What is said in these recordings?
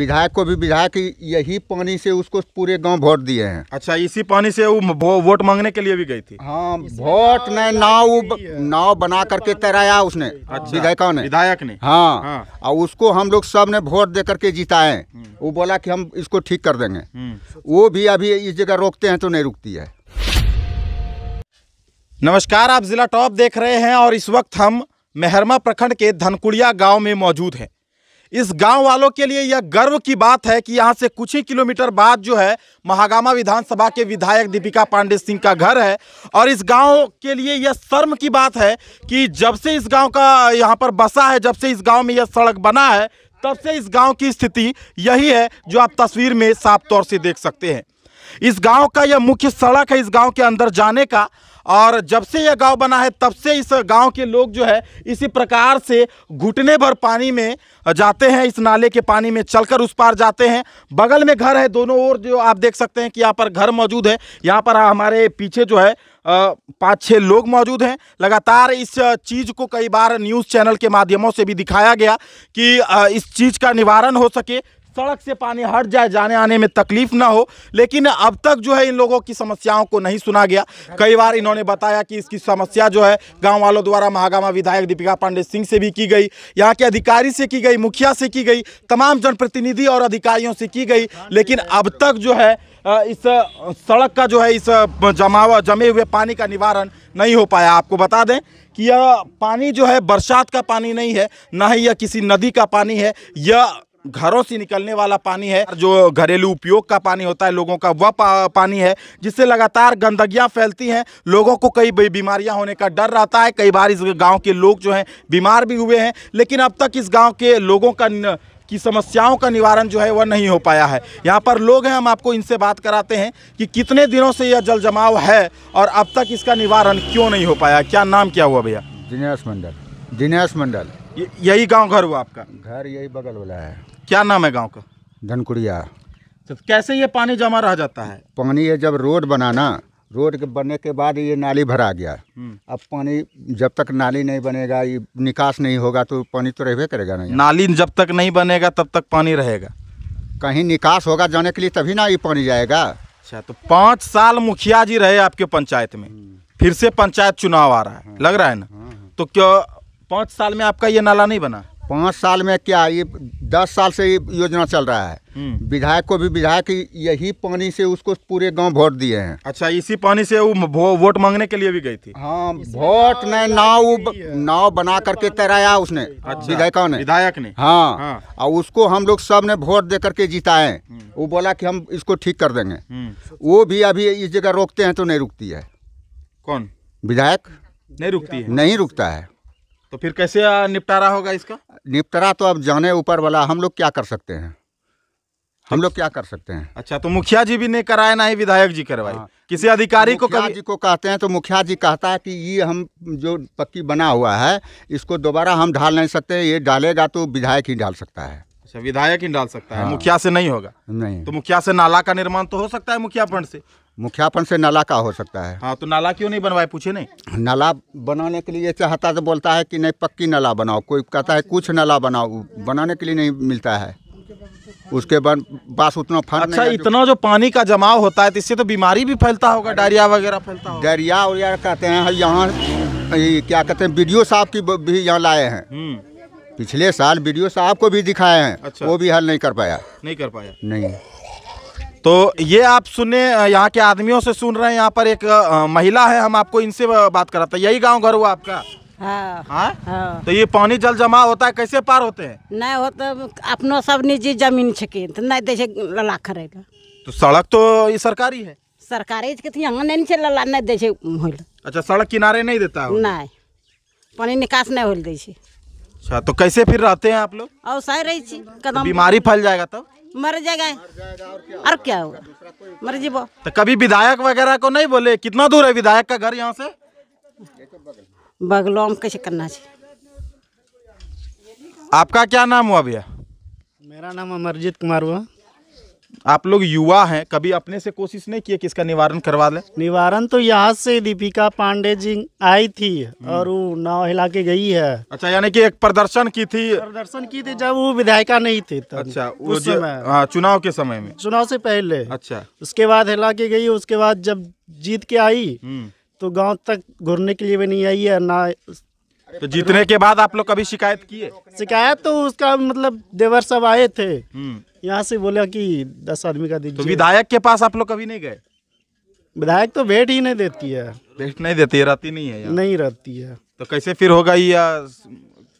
विधायक को भी विधायक यही पानी से उसको पूरे गांव वोट दिए हैं अच्छा इसी पानी से वो वोट मांगने के लिए भी गई थी हाँ वोट ने नाव नाव बना करके तैराया उसने अच्छा, विधायकों ने विधायक ने हाँ, हाँ और उसको हम लोग सब ने वोट दे करके जिताए वो बोला कि हम इसको ठीक कर देंगे हम्म। वो भी अभी इस जगह रोकते हैं तो नहीं रुकती है नमस्कार आप जिला टॉप देख रहे हैं और इस वक्त हम मेहरमा प्रखंड के धनकुड़िया गांव में मौजूद हैं इस गांव वालों के लिए यह गर्व की बात है कि यहां से कुछ ही किलोमीटर बाद जो है महागामा विधानसभा के विधायक दीपिका पांडे सिंह का घर है और इस गांव के लिए यह शर्म की बात है कि जब से इस गांव का यहां पर बसा है जब से इस गांव में यह सड़क बना है तब से इस गांव की स्थिति यही है जो आप तस्वीर में साफ तौर से देख सकते हैं इस गाँव का यह मुख्य सड़क है इस गाँव के अंदर जाने का और जब से यह गांव बना है तब से इस गांव के लोग जो है इसी प्रकार से घुटने भर पानी में जाते हैं इस नाले के पानी में चलकर उस पार जाते हैं बगल में घर है दोनों ओर जो आप देख सकते हैं कि यहाँ पर घर मौजूद है यहाँ पर हमारे पीछे जो है पाँच छः लोग मौजूद हैं लगातार इस चीज़ को कई बार न्यूज़ चैनल के माध्यमों से भी दिखाया गया कि इस चीज़ का निवारण हो सके सड़क से पानी हट जाए जाने आने में तकलीफ ना हो लेकिन अब तक जो है इन लोगों की समस्याओं को नहीं सुना गया कई बार इन्होंने बताया कि इसकी समस्या जो है गांव वालों द्वारा महागामा विधायक दीपिका पांडे सिंह से भी की गई यहाँ के अधिकारी से की गई मुखिया से की गई तमाम जनप्रतिनिधि और अधिकारियों से की गई लेकिन अब तक जो है इस सड़क का जो है इस जमा जमे हुए पानी का निवारण नहीं हो पाया आपको बता दें कि यह पानी जो है बरसात का पानी नहीं है ना ही यह किसी नदी का पानी है यह घरों से निकलने वाला पानी है जो घरेलू उपयोग का पानी होता है लोगों का वह पा, पानी है जिससे लगातार गंदगियां फैलती हैं लोगों को कई बीमारियां होने का डर रहता है कई बार इस गांव के लोग जो हैं बीमार भी हुए हैं लेकिन अब तक इस गांव के लोगों का न, की समस्याओं का निवारण जो है वह नहीं हो पाया है यहाँ पर लोग हैं हम आपको इनसे बात कराते हैं कि कितने दिनों से यह जल जमाव है और अब तक इसका निवारण क्यों नहीं हो पाया क्या नाम क्या हुआ भैया दिनेश मंडल दिनेश मंडल यही गांव घर हुआ आपका घर यही बगल वाला है क्या नाम है गांव का धनकुड़िया तो कैसे ये पानी जमा रह जाता है पानी ये जब रोड ना रोड के बनने के बाद ये नाली भरा गया हम्म। अब पानी जब तक नाली नहीं बनेगा ये निकास नहीं होगा तो पानी तो रहे करेगा नहीं नाली जब तक नहीं बनेगा तब तक पानी रहेगा कहीं निकास होगा जाने के लिए तभी ना ये पानी जाएगा अच्छा तो पाँच साल मुखिया जी रहे आपके पंचायत में हम्म। फिर से पंचायत चुनाव आ रहा है हाँ। लग रहा है ना हाँ, हाँ। तो क्यों पाँच साल में आपका ये नाला नहीं बना पाँच साल में क्या ये दस साल से ये योजना चल रहा है हम्म। विधायक को भी विधायक यही पानी से उसको पूरे गांव वोट दिए हैं अच्छा इसी पानी से वो वोट मांगने के लिए भी गई थी हाँ वोट में नाव नाव बना करके तैराया उसने विधायक अच्छा। विधायकों ने विधायक ने हाँ, हाँ। और उसको हम लोग सब ने वोट दे करके जिताए हम्म। वो बोला कि हम इसको ठीक कर देंगे हम्म। वो भी अभी इस जगह रोकते हैं तो नहीं रुकती है कौन विधायक नहीं रुकती है नहीं रुकता है तो फिर कैसे निपटारा होगा इसका निपटारा तो अब जाने ऊपर वाला हम लोग क्या कर सकते हैं हम लोग क्या कर सकते हैं अच्छा तो मुखिया जी भी नहीं कराए ना ही विधायक जी करवाए हाँ। किसी अधिकारी को कभी... जी को कहते हैं तो मुखिया जी कहता है कि ये हम जो पक्की बना हुआ है इसको दोबारा हम ढाल नहीं सकते ये डालेगा तो विधायक ही डाल सकता है अच्छा विधायक ही डाल सकता है हाँ। मुखिया से नहीं होगा नहीं तो मुखिया से नाला का निर्माण तो हो सकता है मुखिया से मुखियापन से नाला का हो सकता है हाँ तो नाला क्यों नहीं बनवाए पूछे नहीं नाला बनाने के लिए चाहता तो बोलता है कि नहीं पक्की नाला बनाओ कोई कहता है कुछ नाला बनाओ बनाने के लिए नहीं मिलता है उसके बाद पास उतना फंड अच्छा नहीं इतना जो पानी का जमाव होता है तो इससे तो बीमारी भी फैलता होगा डायरिया वगैरह फैलता होगा डायरिया वगैरह कहते हैं यहाँ क्या कहते हैं वीडियो साहब की भी यहाँ लाए हैं हम्म। पिछले साल वीडियो साहब को भी दिखाए हैं अच्छा। वो भी हल नहीं कर पाया नहीं कर पाया नहीं तो ये आप सुने यहाँ के आदमियों से सुन रहे हैं यहाँ पर एक महिला है हम आपको इनसे बात कराते हैं यही गांव घर हुआ आपका हाँ, हाँ? हाँ। तो ये पानी जल जमा होता है कैसे पार होते हैं नहीं होता तो अपनो सब निजी जमीन छके तो नहीं देखे तो लला खरेगा तो सड़क तो ये सरकारी है सरकारी के थी तो यहाँ नहीं लला नहीं देखे अच्छा सड़क किनारे नहीं देता नहीं पानी निकास नहीं होल दे अच्छा तो कैसे फिर रहते हैं आप लोग रही कदम तो बीमारी फैल जाएगा तब मर जाएगा और क्या होगा मर जीबो तो कभी विधायक वगैरह को नहीं बोले कितना दूर है विधायक का घर यहाँ से बगलो हम कैसे करना चाहिए आपका क्या नाम हुआ भैया मेरा नाम अमरजीत कुमार हुआ आप लोग युवा हैं कभी अपने से कोशिश नहीं किए कि इसका निवारण करवा ले निवारण तो यहाँ से दीपिका पांडे जी आई थी हम्म। और वो नाव हिला के गई है अच्छा यानी कि एक प्रदर्शन की थी प्रदर्शन की थी जब वो विधायिका नहीं थी तो अच्छा उस समय हाँ, चुनाव के समय में चुनाव से पहले अच्छा उसके बाद हिला के गई उसके बाद जब जीत के आई हम्म। तो गांव तक घूरने के लिए भी नहीं आई है ना तो जीतने के बाद आप लोग कभी शिकायत किए शिकायत तो उसका मतलब देवर सब आए थे हम्म। यहाँ से बोला कि दस आदमी का तो विधायक के पास आप लोग कभी नहीं गए विधायक तो भेंट ही नहीं देती है भेंट नहीं देती है रहती नहीं है नहीं रहती है तो कैसे फिर होगा ये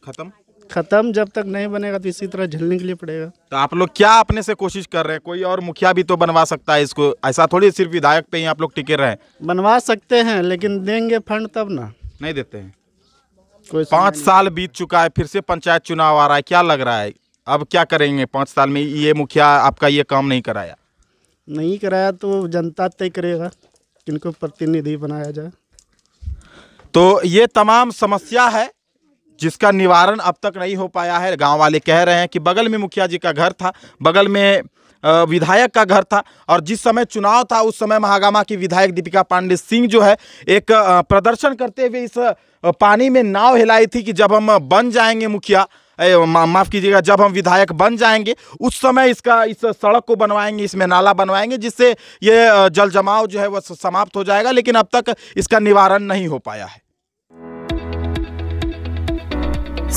खत्म खत्म जब तक नहीं बनेगा तो इसी तरह झेलने के लिए पड़ेगा तो आप लोग क्या अपने से कोशिश कर रहे हैं कोई और मुखिया भी तो बनवा सकता है इसको ऐसा थोड़ी सिर्फ विधायक पे ही आप लोग टिके रहे बनवा सकते हैं लेकिन देंगे फंड तब ना नहीं देते हैं पाँच साल बीत चुका है फिर से पंचायत चुनाव आ रहा है क्या लग रहा है अब क्या करेंगे पाँच साल में ये मुखिया आपका ये काम नहीं कराया नहीं कराया तो जनता तय करेगा किनको प्रतिनिधि बनाया जाए तो ये तमाम समस्या है जिसका निवारण अब तक नहीं हो पाया है गांव वाले कह रहे हैं कि बगल में मुखिया जी का घर था बगल में विधायक का घर था और जिस समय चुनाव था उस समय महागामा की विधायक दीपिका पांडे सिंह जो है एक प्रदर्शन करते हुए इस पानी में नाव हिलाई थी कि जब हम बन जाएंगे मुखिया माफ कीजिएगा जब हम विधायक बन जाएंगे उस समय इसका इस सड़क को बनवाएंगे इसमें नाला बनवाएंगे जिससे ये जल जमाव जो है वह समाप्त हो जाएगा लेकिन अब तक इसका निवारण नहीं हो पाया है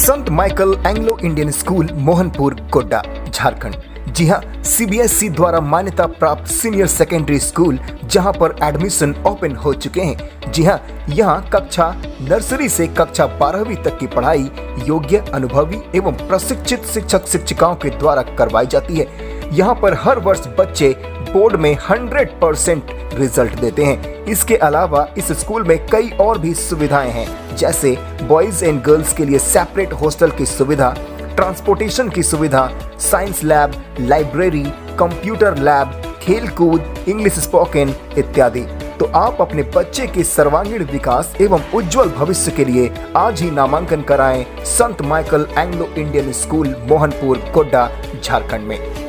संत Michael Anglo Indian school Mohanpur Godda Jharkhand जी हाँ सीबीएसई e द्वारा मान्यता प्राप्त सीनियर सेकेंडरी स्कूल जहाँ पर एडमिशन ओपन हो चुके हैं जी हाँ यहाँ कक्षा नर्सरी से कक्षा बारहवीं तक की पढ़ाई योग्य अनुभवी एवं प्रशिक्षित शिक्षक शिक्षिकाओं के द्वारा करवाई जाती है यहाँ पर हर वर्ष बच्चे बोर्ड में 100 परसेंट रिजल्ट देते हैं इसके अलावा इस स्कूल में कई और भी सुविधाएं हैं जैसे बॉयज एंड गर्ल्स के लिए सेपरेट हॉस्टल की सुविधा ट्रांसपोर्टेशन की सुविधा science lab library computer lab खेलकूद इंग्लिश स्पोकन इत्यादि तो आप अपने बच्चे के सर्वांगीण विकास एवं उज्जवल भविष्य के लिए आज ही नामांकन कराएं संत Michael Anglo Indian school Mohanpur Godda Jharkhand में